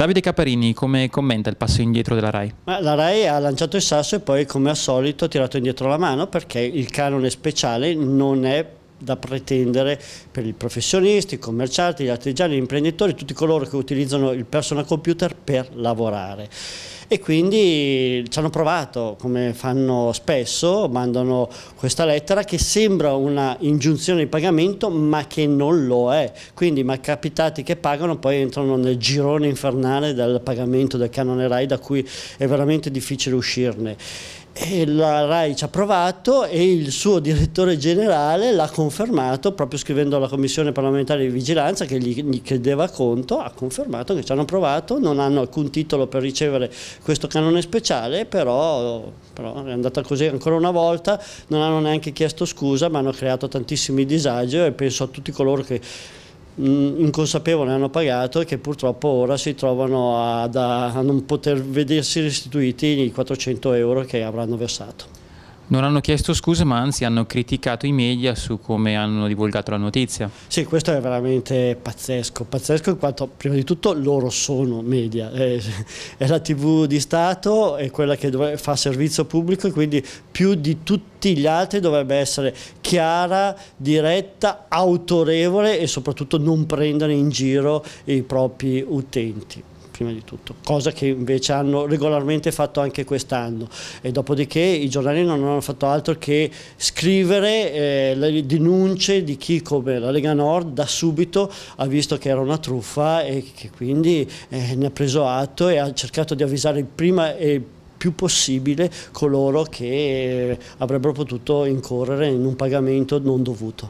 Davide Caparini, come commenta il passo indietro della RAI? la RAI ha lanciato il sasso e poi come al solito ha tirato indietro la mano perché il canone speciale non è da pretendere per i professionisti, i commercianti, gli artigiani, gli imprenditori, tutti coloro che utilizzano il personal computer per lavorare e quindi ci hanno provato come fanno spesso, mandano questa lettera che sembra una ingiunzione di pagamento ma che non lo è, quindi capitati che pagano poi entrano nel girone infernale del pagamento del canone RAI da cui è veramente difficile uscirne. E la RAI ci ha provato e il suo direttore generale l'ha confermato proprio scrivendo alla commissione parlamentare di vigilanza che gli chiedeva conto, ha confermato che ci hanno provato, non hanno alcun titolo per ricevere questo canone speciale, però, però, è andata così ancora una volta, non hanno neanche chiesto scusa, ma hanno creato tantissimi disagi e penso a tutti coloro che mm, inconsapevoli hanno pagato e che purtroppo ora si trovano a, a non poter vedersi restituiti i 400 euro che avranno versato. Non hanno chiesto scuse, ma anzi hanno criticato i media su come hanno divulgato la notizia. Sì, questo è veramente pazzesco. Pazzesco in quanto, prima di tutto, loro sono media. È, è la TV di Stato, è quella che fa servizio pubblico e quindi più di tutti gli altri dovrebbe essere chiara, diretta, autorevole e soprattutto non prendere in giro i propri utenti prima di tutto, cosa che invece hanno regolarmente fatto anche quest'anno e dopodiché i giornali non hanno fatto altro che scrivere eh, le denunce di chi come la Lega Nord da subito ha visto che era una truffa e che quindi eh, ne ha preso atto e ha cercato di avvisare prima e più possibile coloro che eh, avrebbero potuto incorrere in un pagamento non dovuto.